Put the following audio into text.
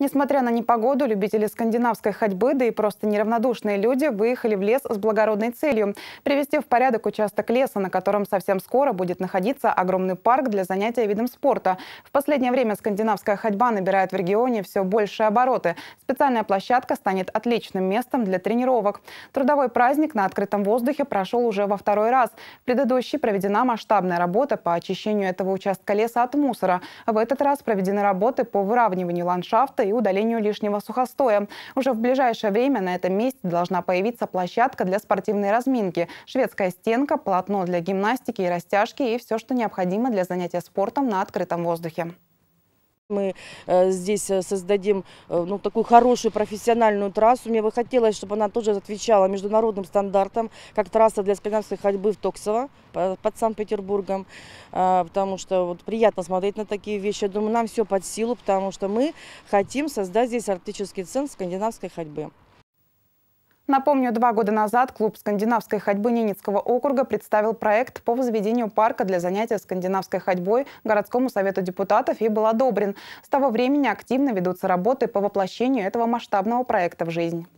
Несмотря на непогоду, любители скандинавской ходьбы, да и просто неравнодушные люди выехали в лес с благородной целью – привести в порядок участок леса, на котором совсем скоро будет находиться огромный парк для занятия видом спорта. В последнее время скандинавская ходьба набирает в регионе все большие обороты. Специальная площадка станет отличным местом для тренировок. Трудовой праздник на открытом воздухе прошел уже во второй раз. предыдущий проведена масштабная работа по очищению этого участка леса от мусора. В этот раз проведены работы по выравниванию ландшафта и удалению лишнего сухостоя. Уже в ближайшее время на этом месте должна появиться площадка для спортивной разминки, шведская стенка, полотно для гимнастики и растяжки и все, что необходимо для занятия спортом на открытом воздухе. Мы э, здесь э, создадим э, ну, такую хорошую профессиональную трассу. Мне бы хотелось, чтобы она тоже отвечала международным стандартам, как трасса для скандинавской ходьбы в Токсово под Санкт-Петербургом, а, потому что вот приятно смотреть на такие вещи. Я думаю, нам все под силу, потому что мы хотим создать здесь арктический центр скандинавской ходьбы. Напомню, два года назад клуб скандинавской ходьбы Ненецкого округа представил проект по возведению парка для занятия скандинавской ходьбой городскому совету депутатов и был одобрен. С того времени активно ведутся работы по воплощению этого масштабного проекта в жизнь.